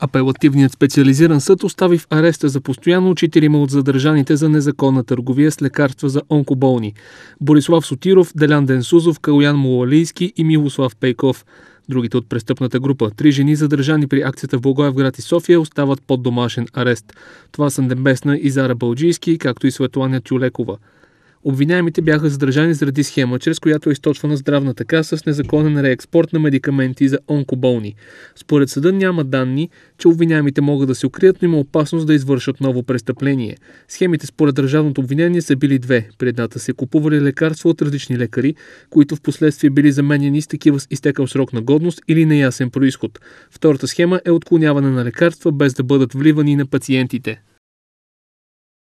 Апелативният специализиран съд остави в ареста за постоянно четирима от задържаните за незаконна търговия с лекарства за онкоболни – Борислав Сотиров, Делян Денсузов, Калуян Молалийски и Милослав Пейков. Другите от престъпната група, три жени задържани при акцията в Благоевград и София, остават под домашен арест. Това са Дембесна и Зара Балджийски, както и Светланя Тюлекова – Обвиняемите бяха задържани заради схема, чрез която е източвана здравната каса с незаконен реекспорт на медикаменти за онкоболни. Според съда няма данни, че обвиняемите могат да се укрият, но има опасност да извършат ново престъпление. Схемите според държавното обвинение са били две. При едната се купували лекарства от различни лекари, които в последствие били заменени с такива с изтекал срок на годност или неясен происход. Втората схема е отклоняване на лекарства без да бъдат вливани на пациентите.